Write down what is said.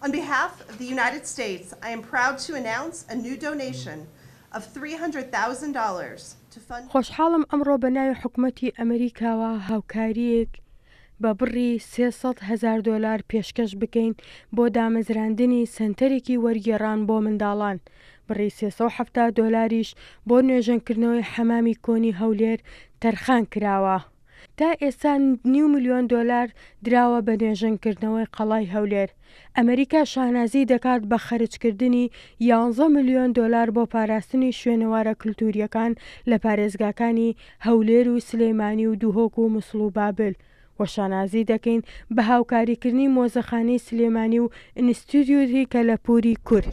On behalf of the United States, I am proud to announce a new donation of $300,000 to fund... خۆشحاڵم ئەمڕۆ بەناوی حکوومەتی ئەمریکاوە هاوکاریەک بە بڕی 300 هزار دلار پێشکەش بکەین بۆ دامەزراندنی سنتەرێکی وەرگێڕان بۆ منداڵان. بڕی 370 دلاریش بۆ نوێژەنکردنەوەی حەمامی کۆنی هەولێر تەرخان کراوە. تا ئێستا نی میلیۆن دلار دراوە بە نوێژنکردنەوەی قەڵای هەولێر ئەمریکا شانازی دەکات بە خەرجکردنی 11 میلیۆن دلار بۆ پاراستنی شوێنەوارە کللتوریەکان لە پارێزگاکانی هەولێر و سلەیمانی و دووهۆک و مسل و بابل. وەشانازی دەکەین بە هاوکاریکردنی مۆزەخانەی سلێمانی و ئینستیودیوری کە لە پوری کورد.